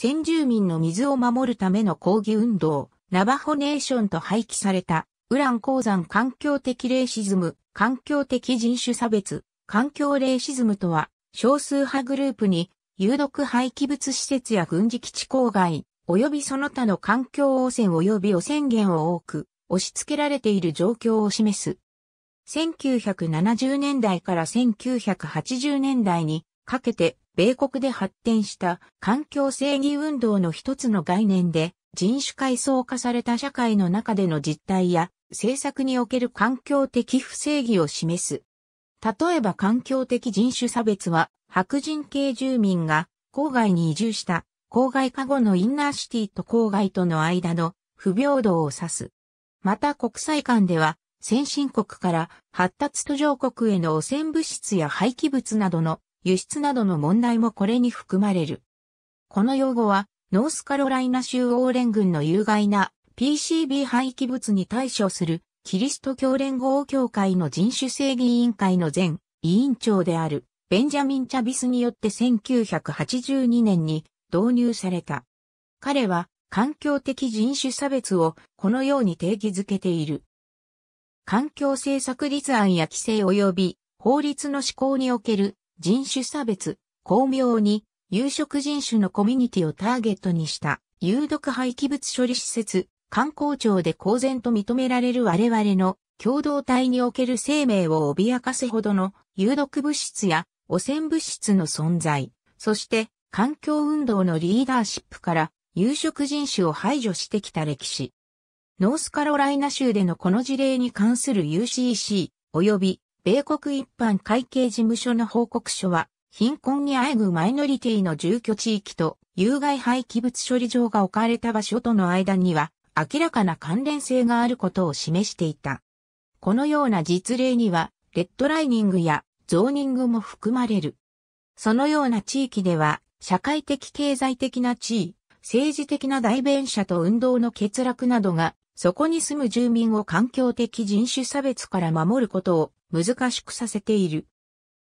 先住民の水を守るための抗議運動、ナバホネーションと廃棄された、ウラン鉱山環境的レイシズム、環境的人種差別、環境レイシズムとは、少数派グループに、有毒廃棄物施設や軍事基地郊外、及びその他の環境汚染及び汚染源を多く、押し付けられている状況を示す。1970年代から1980年代にかけて米国で発展した環境正義運動の一つの概念で、人種階層化された社会の中での実態や政策における環境的不正義を示す。例えば環境的人種差別は白人系住民が郊外に移住した郊外化後のインナーシティと郊外との間の不平等を指す。また国際間では先進国から発達途上国への汚染物質や廃棄物などの輸出などの問題もこれに含まれる。この用語は、ノースカロライナ州王連軍の有害な PCB 廃棄物に対処するキリスト教連合協会の人種正義委員会の前委員長であるベンジャミン・チャビスによって1982年に導入された。彼は環境的人種差別をこのように定義づけている。環境政策立案や規制及び法律の施行における人種差別、巧妙に、有色人種のコミュニティをターゲットにした有毒廃棄物処理施設、観光庁で公然と認められる我々の共同体における生命を脅かすほどの有毒物質や汚染物質の存在、そして環境運動のリーダーシップから有色人種を排除してきた歴史。ノースカロライナ州でのこの事例に関する UCC 及び米国一般会計事務所の報告書は、貧困にあえぐマイノリティの住居地域と有害廃棄物処理場が置かれた場所との間には明らかな関連性があることを示していた。このような実例には、レッドライニングやゾーニングも含まれる。そのような地域では、社会的経済的な地位、政治的な代弁者と運動の欠落などが、そこに住む住民を環境的人種差別から守ることを難しくさせている。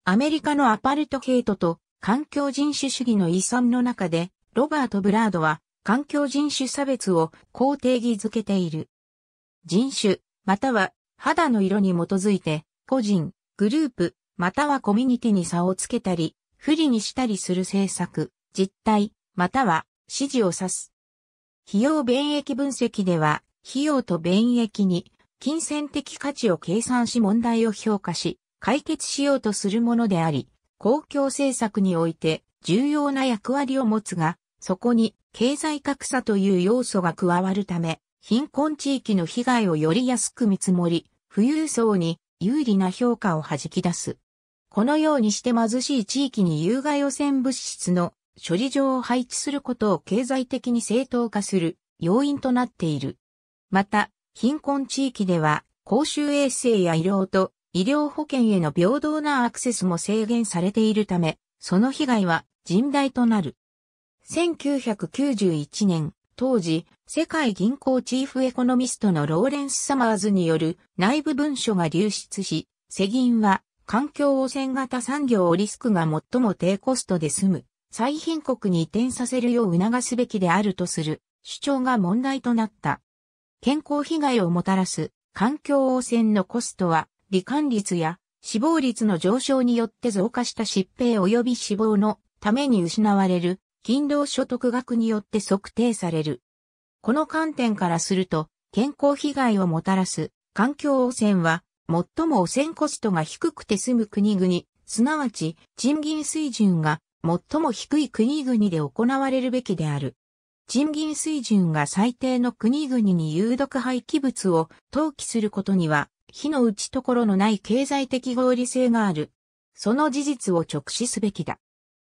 アメリカのアパルトヘイトと環境人種主義の遺産の中で、ロバート・ブラードは環境人種差別をこう定義づけている。人種、または肌の色に基づいて、個人、グループ、またはコミュニティに差をつけたり、不利にしたりする政策、実態、または指示を指す。費用便益分析では、費用と便益に金銭的価値を計算し問題を評価し、解決しようとするものであり、公共政策において重要な役割を持つが、そこに経済格差という要素が加わるため、貧困地域の被害をより安く見積もり、富裕層に有利な評価を弾き出す。このようにして貧しい地域に有害汚染物質の処理場を配置することを経済的に正当化する要因となっている。また、貧困地域では公衆衛生や医療と医療保険への平等なアクセスも制限されているため、その被害は甚大となる。1991年、当時、世界銀行チーフエコノミストのローレンス・サマーズによる内部文書が流出し、世銀は環境汚染型産業をリスクが最も低コストで済む、最貧国に移転させるよう促すべきであるとする主張が問題となった。健康被害をもたらす環境汚染のコストは、罹患率や死亡率の上昇によって増加した疾病及び死亡のために失われる勤労所得額によって測定される。この観点からすると、健康被害をもたらす環境汚染は、最も汚染コストが低くて済む国々、すなわち賃金水準が最も低い国々で行われるべきである。賃金水準が最低の国々に有毒廃棄物を投棄することには、火の打ち所のない経済的合理性がある。その事実を直視すべきだ。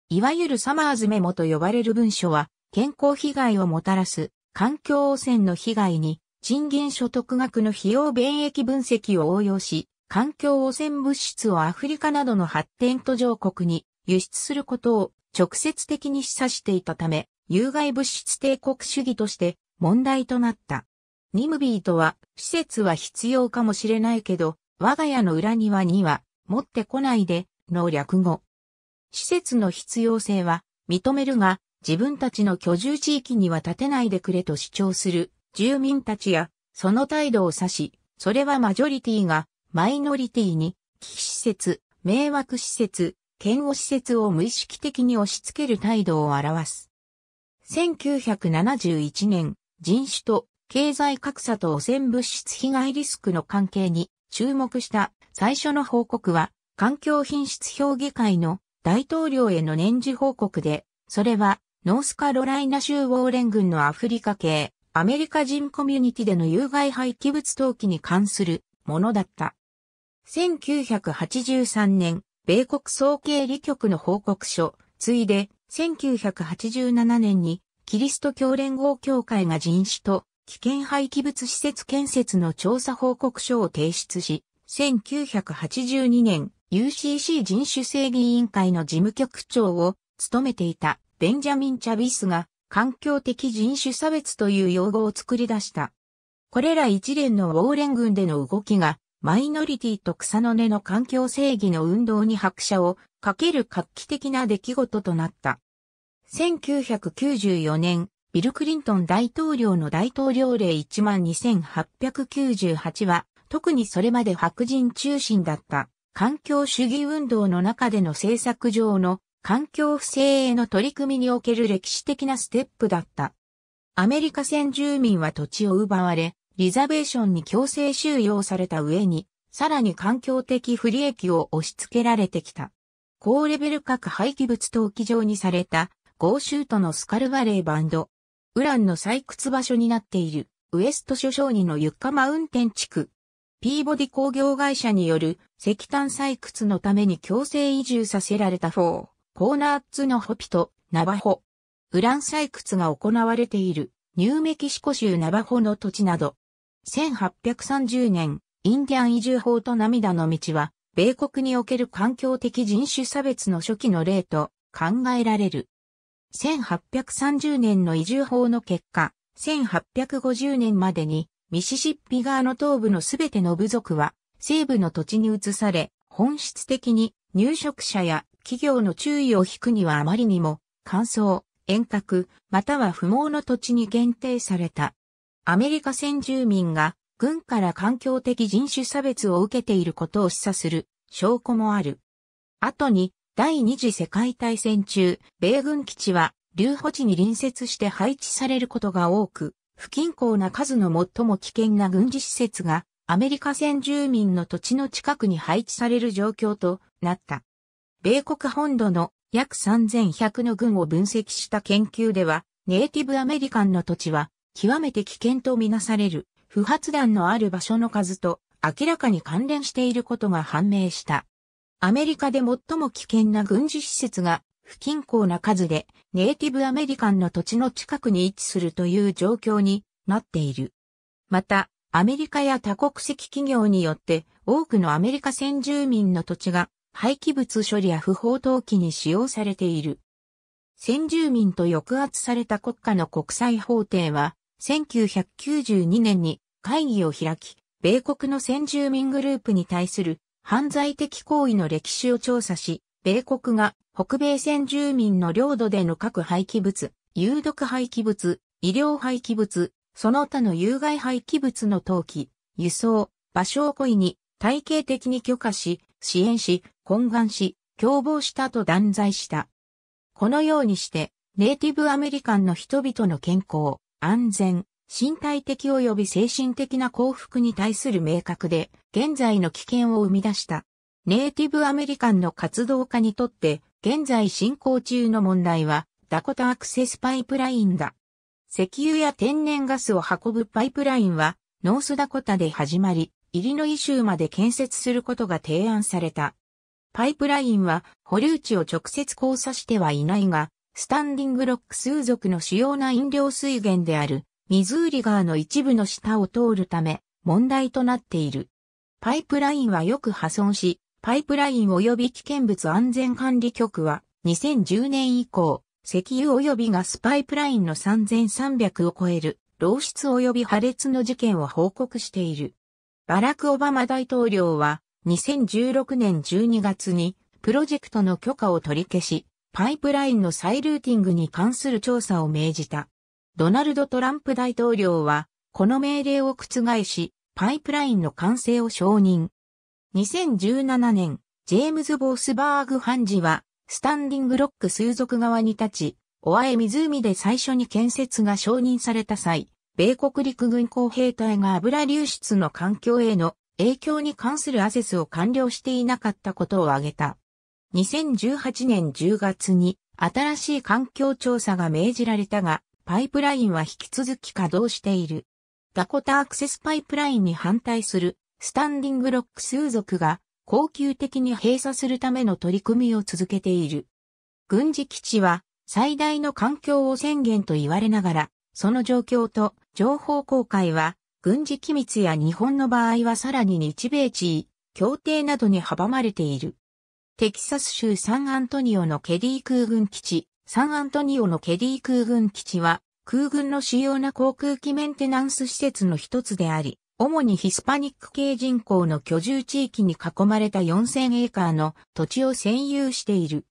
いわゆるサマーズメモと呼ばれる文書は、健康被害をもたらす環境汚染の被害に、賃金所得額の費用便益分析を応用し、環境汚染物質をアフリカなどの発展途上国に輸出することを直接的に示唆していたため、有害物質帝国主義として問題となった。ニムビーとは、施設は必要かもしれないけど、我が家の裏庭には持ってこないでの略語。施設の必要性は認めるが、自分たちの居住地域には建てないでくれと主張する住民たちや、その態度を指し、それはマジョリティがマイノリティに、危機施設、迷惑施設、嫌悪施設を無意識的に押し付ける態度を表す。1971年、人種と経済格差と汚染物質被害リスクの関係に注目した最初の報告は、環境品質評議会の大統領への年次報告で、それはノースカロライナ州ウォーレン軍のアフリカ系アメリカ人コミュニティでの有害廃棄物投棄に関するものだった。1983年、米国総経理局の報告書、ついで1987年にキリスト教連合協会が人種と危険廃棄物施設建設の調査報告書を提出し、1982年 UCC 人種正義委員会の事務局長を務めていたベンジャミン・チャビスが環境的人種差別という用語を作り出した。これら一連のウォーレン軍での動きがマイノリティと草の根の環境正義の運動に拍車をかける画期的な出来事となった。1994年、ビル・クリントン大統領の大統領令12898は、特にそれまで白人中心だった環境主義運動の中での政策上の環境不正への取り組みにおける歴史的なステップだった。アメリカ先住民は土地を奪われ、リザベーションに強制収容された上に、さらに環境的不利益を押し付けられてきた。高レベル核廃棄物投棄場にされた、ゴーシュートのスカルバレーバンド。ウランの採掘場所になっている、ウエスト諸商にのユッカマウンテン地区。ピーボディ工業会社による石炭採掘のために強制移住させられたフォー、コーナーツのホピとナバホ。ウラン採掘が行われているニューメキシコ州ナバホの土地など。1830年、インディアン移住法と涙の道は、米国における環境的人種差別の初期の例と考えられる。1830年の移住法の結果、1850年までにミシシッピ側の東部のすべての部族は西部の土地に移され、本質的に入植者や企業の注意を引くにはあまりにも乾燥、遠隔、または不毛の土地に限定された。アメリカ先住民が軍から環境的人種差別を受けていることを示唆する証拠もある。後に、第二次世界大戦中、米軍基地は、留保地に隣接して配置されることが多く、不均衡な数の最も危険な軍事施設が、アメリカ先住民の土地の近くに配置される状況となった。米国本土の約3100の軍を分析した研究では、ネイティブアメリカンの土地は、極めて危険とみなされる不発弾のある場所の数と明らかに関連していることが判明した。アメリカで最も危険な軍事施設が不均衡な数でネイティブアメリカンの土地の近くに位置するという状況になっている。また、アメリカや多国籍企業によって多くのアメリカ先住民の土地が廃棄物処理や不法投棄に使用されている。先住民と抑圧された国家の国際法廷は1992年に会議を開き、米国の先住民グループに対する犯罪的行為の歴史を調査し、米国が北米先住民の領土での各廃棄物、有毒廃棄物、医療廃棄物、その他の有害廃棄物の投棄、輸送、場所を故意に体系的に許可し、支援し、懇願し、共謀したと断罪した。このようにして、ネイティブアメリカンの人々の健康、安全、身体的及び精神的な幸福に対する明確で、現在の危険を生み出した。ネイティブアメリカンの活動家にとって、現在進行中の問題は、ダコタアクセスパイプラインだ。石油や天然ガスを運ぶパイプラインは、ノースダコタで始まり、イリノイ州まで建設することが提案された。パイプラインは保留地を直接交差してはいないが、スタンディングロック数族の主要な飲料水源である、ミズーリ川の一部の下を通るため、問題となっている。パイプラインはよく破損し、パイプライン及び危険物安全管理局は、2010年以降、石油及びガスパイプラインの3300を超える、漏出及び破裂の事件を報告している。バラク・オバマ大統領は、2016年12月に、プロジェクトの許可を取り消し、パイプラインの再ルーティングに関する調査を命じた。ドナルド・トランプ大統領は、この命令を覆し、パイプラインの完成を承認。2017年、ジェームズ・ボースバーグ判事は、スタンディングロック水族側に立ち、オアエ湖で最初に建設が承認された際、米国陸軍工兵隊が油流出の環境への影響に関するアセスを完了していなかったことを挙げた。2018年10月に新しい環境調査が命じられたが、パイプラインは引き続き稼働している。ダコタアクセスパイプラインに反対するスタンディングロック数族が恒久的に閉鎖するための取り組みを続けている。軍事基地は最大の環境汚染源と言われながら、その状況と情報公開は軍事機密や日本の場合はさらに日米地位、協定などに阻まれている。テキサス州サンアントニオのケディ空軍基地。サンアントニオのケディ空軍基地は、空軍の主要な航空機メンテナンス施設の一つであり、主にヒスパニック系人口の居住地域に囲まれた4000エーカーの土地を占有している。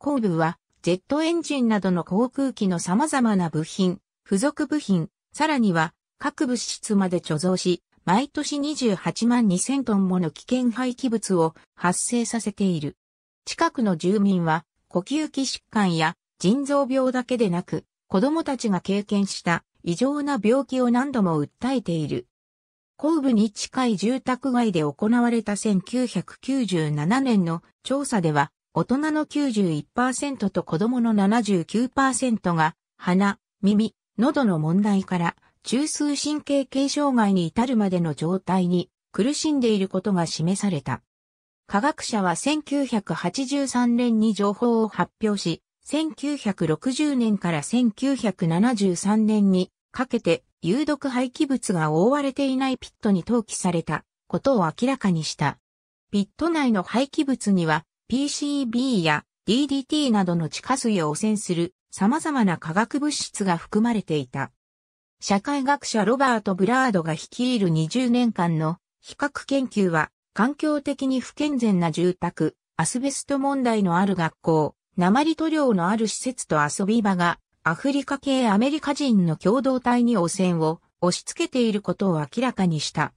後部は、ジェットエンジンなどの航空機の様々な部品、付属部品、さらには、各物質まで貯蔵し、毎年28万2000トンもの危険廃棄物を発生させている。近くの住民は呼吸器疾患や腎臓病だけでなく子供たちが経験した異常な病気を何度も訴えている。後部に近い住宅街で行われた1997年の調査では、大人の91%と子供の79%が、鼻、耳、喉の問題から中枢神経系障害に至るまでの状態に苦しんでいることが示された。科学者は1983年に情報を発表し、1960年から1973年にかけて有毒廃棄物が覆われていないピットに投棄されたことを明らかにした。ピット内の廃棄物には PCB や DDT などの地下水を汚染する様々な化学物質が含まれていた。社会学者ロバート・ブラードが率いる20年間の比較研究は、環境的に不健全な住宅、アスベスト問題のある学校、鉛塗料のある施設と遊び場が、アフリカ系アメリカ人の共同体に汚染を押し付けていることを明らかにした。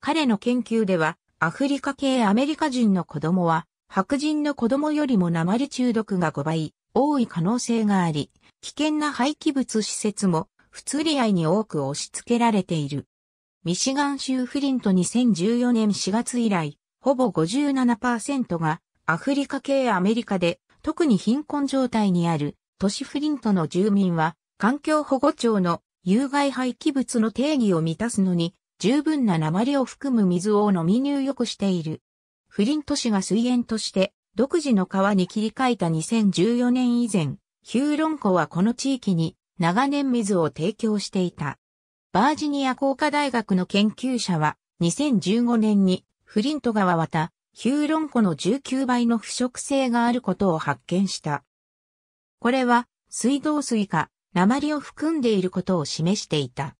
彼の研究では、アフリカ系アメリカ人の子供は、白人の子供よりも鉛中毒が5倍多い可能性があり、危険な廃棄物施設も不釣り合いに多く押し付けられている。ミシガン州フリント2014年4月以来、ほぼ57%がアフリカ系アメリカで特に貧困状態にある都市フリントの住民は環境保護庁の有害廃棄物の定義を満たすのに十分な鉛を含む水を飲み入浴している。フリント市が水源として独自の川に切り替えた2014年以前、ヒューロン湖はこの地域に長年水を提供していた。バージニア工科大学の研究者は2015年にフリント川た、ヒューロン湖の19倍の腐食性があることを発見した。これは水道水か、鉛を含んでいることを示していた。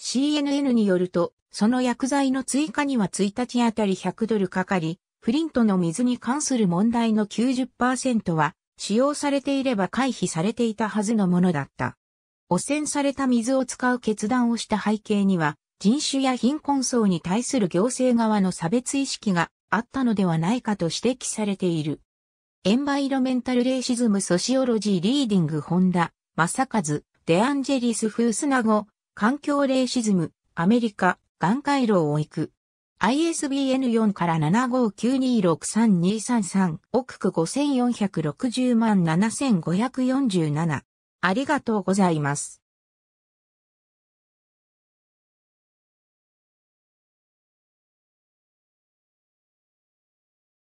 CNN によると、その薬剤の追加には1日あたり100ドルかかり、フリントの水に関する問題の90%は使用されていれば回避されていたはずのものだった。汚染された水を使う決断をした背景には、人種や貧困層に対する行政側の差別意識があったのではないかと指摘されている。エンバイロメンタルレイシズムソシオロジーリーディングホンダ、マサカズ、デアンジェリス・フースナゴ、環境レイシズム、アメリカ、眼回路を行く。ISBN 4から75926323億5460万7547ありがとうございます。